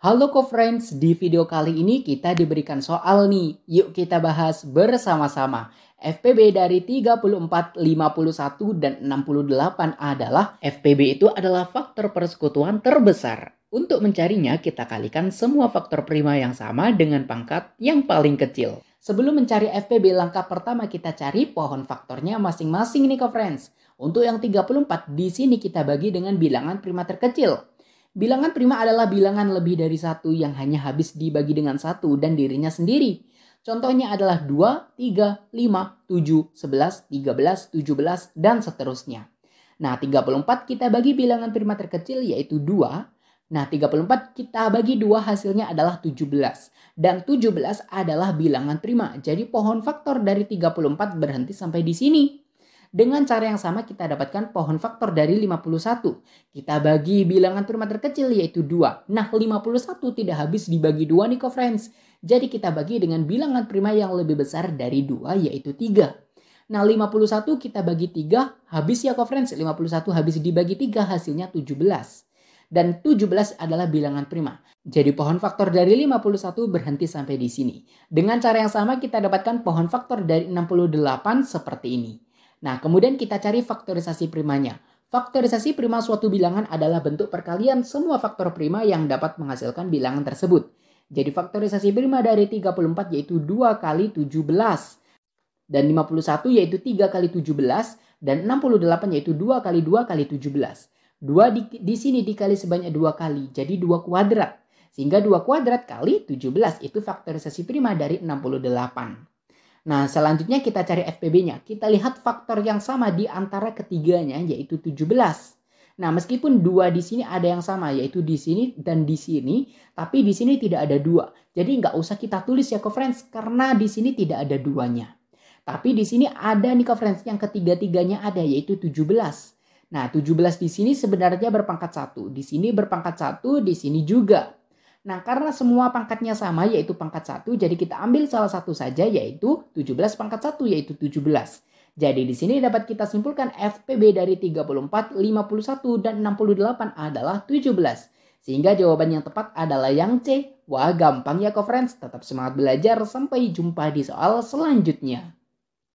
Halo co-friends, di video kali ini kita diberikan soal nih. Yuk kita bahas bersama-sama. FPB dari 34, 51, dan 68 adalah FPB itu adalah faktor persekutuan terbesar. Untuk mencarinya kita kalikan semua faktor prima yang sama dengan pangkat yang paling kecil. Sebelum mencari FPB langkah pertama kita cari pohon faktornya masing-masing nih co-friends. Untuk yang 34 di sini kita bagi dengan bilangan prima terkecil Bilangan prima adalah bilangan lebih dari satu yang hanya habis dibagi dengan satu dan dirinya sendiri. Contohnya adalah 2, 3, 5, 7, 11, 13, 17, dan seterusnya. Nah, 34 kita bagi bilangan prima terkecil yaitu 2. Nah, 34 kita bagi 2 hasilnya adalah 17. Dan 17 adalah bilangan prima. Jadi pohon faktor dari 34 berhenti sampai di sini. Dengan cara yang sama kita dapatkan pohon faktor dari 51. Kita bagi bilangan prima terkecil yaitu 2. Nah 51 tidak habis dibagi 2 nih friends. Jadi kita bagi dengan bilangan prima yang lebih besar dari 2 yaitu 3. Nah 51 kita bagi 3 habis ya friends. 51 habis dibagi 3 hasilnya 17. Dan 17 adalah bilangan prima. Jadi pohon faktor dari 51 berhenti sampai di sini. Dengan cara yang sama kita dapatkan pohon faktor dari 68 seperti ini. Nah, kemudian kita cari faktorisasi primanya. Faktorisasi prima suatu bilangan adalah bentuk perkalian semua faktor prima yang dapat menghasilkan bilangan tersebut. Jadi faktorisasi prima dari 34 yaitu 2 kali 17 dan 51 yaitu 3 kali 17 dan 68 yaitu 2 kali 2 kali 17. 2 di, di sini dikali sebanyak 2 kali jadi 2 kuadrat. Sehingga 2 kuadrat kali 17 itu faktorisasi prima dari 68. Nah, selanjutnya kita cari FPB-nya. Kita lihat faktor yang sama di antara ketiganya yaitu 17. Nah, meskipun dua di sini ada yang sama yaitu di sini dan di sini, tapi di sini tidak ada dua. Jadi nggak usah kita tulis ya friends karena di sini tidak ada duanya. Tapi di sini ada nih friends yang ketiga-tiganya ada yaitu 17. Nah, 17 di sini sebenarnya berpangkat satu, di sini berpangkat satu, di sini juga. Nah, karena semua pangkatnya sama yaitu pangkat 1, jadi kita ambil salah satu saja yaitu 17 pangkat 1 yaitu 17. Jadi di sini dapat kita simpulkan FPB dari 34, 51, dan 68 adalah 17. Sehingga jawaban yang tepat adalah yang C. Wah gampang ya kofrens tetap semangat belajar sampai jumpa di soal selanjutnya.